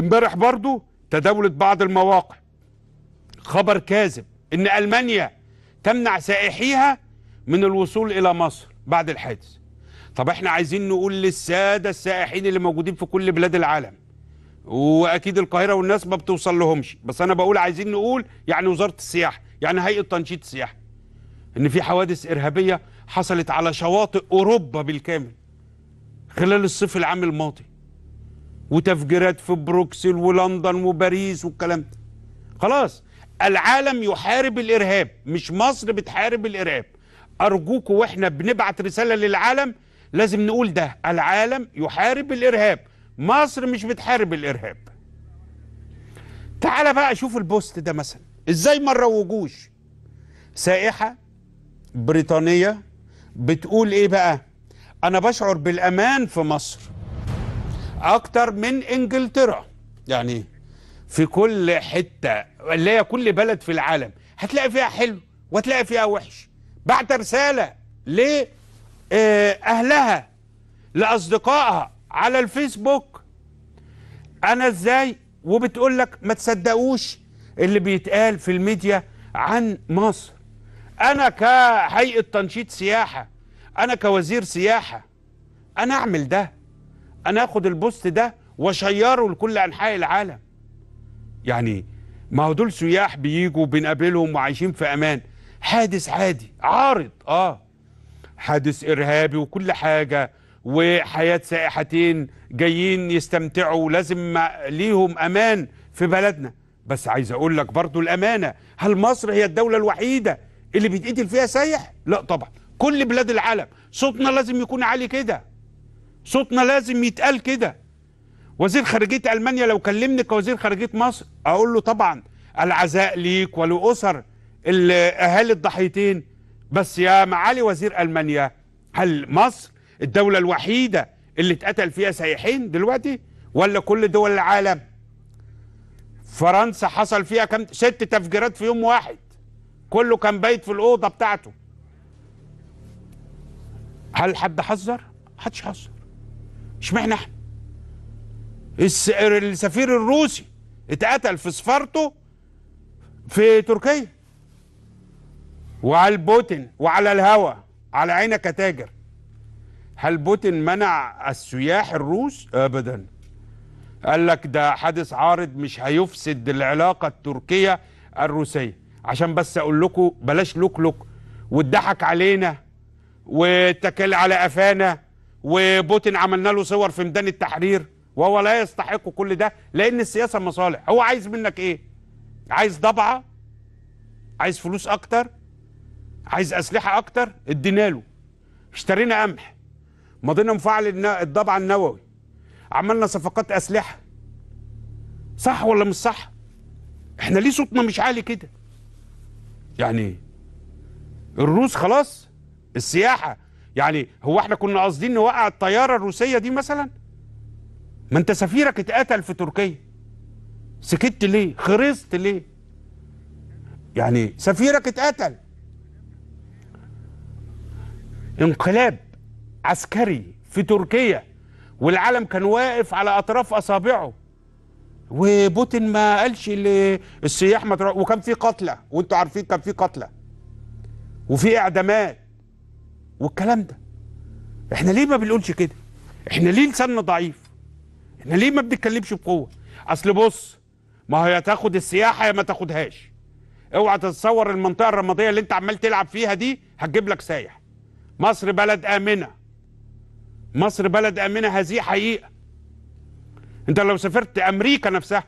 امبارح برضو تداولت بعض المواقع خبر كاذب ان المانيا تمنع سائحيها من الوصول الى مصر بعد الحادث طب احنا عايزين نقول للساده السائحين اللي موجودين في كل بلاد العالم واكيد القاهره والناس ما بتوصل لهمش بس انا بقول عايزين نقول يعني وزاره السياحه يعني هيئه تنشيط السياحه ان في حوادث ارهابيه حصلت على شواطئ اوروبا بالكامل خلال الصيف العام الماضي وتفجيرات في بروكسل ولندن وباريس والكلام ده خلاص العالم يحارب الارهاب مش مصر بتحارب الارهاب ارجوكم واحنا بنبعت رساله للعالم لازم نقول ده العالم يحارب الارهاب مصر مش بتحارب الارهاب تعال بقى شوف البوست ده مثلا ازاي ما نروجوش سائحه بريطانيه بتقول ايه بقى انا بشعر بالامان في مصر اكتر من انجلترا يعني في كل حته اللي هي كل بلد في العالم هتلاقي فيها حلو وهتلاقي فيها وحش بعت رساله لاهلها آه، لاصدقائها على الفيسبوك انا ازاي وبتقول لك ما تصدقوش اللي بيتقال في الميديا عن مصر انا كهيئه تنشيط سياحه انا كوزير سياحه انا اعمل ده انا اخد البوست ده واشيره لكل انحاء العالم يعني ما هو دول سياح بيجوا بنقابلهم وعايشين في امان حادث عادي عارض اه حادث ارهابي وكل حاجه وحياه سائحتين جايين يستمتعوا لازم ليهم امان في بلدنا بس عايز اقول لك برضو الامانه هل مصر هي الدوله الوحيده اللي بيتقتل فيها سايح لا طبعا كل بلاد العالم صوتنا لازم يكون عالي كده صوتنا لازم يتقال كده وزير خارجيه المانيا لو كلمني كوزير خارجيه مصر اقول له طبعا العزاء ليك ولاسر اهالي الضحيتين بس يا معالي وزير المانيا هل مصر الدوله الوحيده اللي اتقتل فيها سايحين دلوقتي ولا كل دول العالم فرنسا حصل فيها كم ست تفجيرات في يوم واحد كله كان بيت في الاوضه بتاعته هل حد حذر؟ حدش حذر اشمعنى احنا السفير الروسي اتقتل في سفارته في تركيا وعلى بوتين وعلى الهوا على عينك يا تاجر هل بوتين منع السياح الروس ابدا قال لك ده حادث عارض مش هيفسد العلاقه التركيه الروسيه عشان بس اقول لكم بلاش لوك لوك واتضحك علينا واتكل على قفانا وبوتين عملنا له صور في ميدان التحرير وهو لا يستحق كل ده لان السياسه مصالح هو عايز منك ايه عايز ضبعه عايز فلوس اكتر عايز اسلحه اكتر ادينا له اشترينا قمح مضينا مفعل الضبع النووي عملنا صفقات اسلحه صح ولا مش صح احنا ليه صوتنا مش عالي كده يعني الروس خلاص السياحه يعني هو احنا كنا قاصدين نوقع الطياره الروسيه دي مثلا ما انت سفيرك اتقتل في تركيا سكت ليه خرزت ليه يعني سفيرك اتقتل انقلاب عسكري في تركيا والعالم كان واقف على اطراف اصابعه وبوتين ما قالش للسياح ما وكان في قتلى وانتوا عارفين كان في قتلى وفي اعدامات والكلام ده احنا ليه ما بنقولش كده احنا ليه لساننا ضعيف احنا ليه ما بنتكلمش بقوه اصل بص ما هي تاخد السياحه يا ما تاخدهاش اوعى تتصور المنطقه الرماديه اللي انت عمال تلعب فيها دي هتجيب لك سايح مصر بلد امنه مصر بلد امنه هذه حقيقه انت لو سافرت امريكا نفسها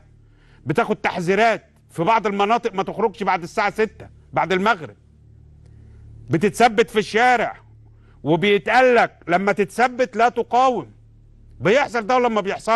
بتاخد تحذيرات في بعض المناطق ما تخرجش بعد الساعه 6 بعد المغرب بتتثبت في الشارع وبيتقال لك لما تتثبت لا تقاوم بيحصل ده ولما بيحصل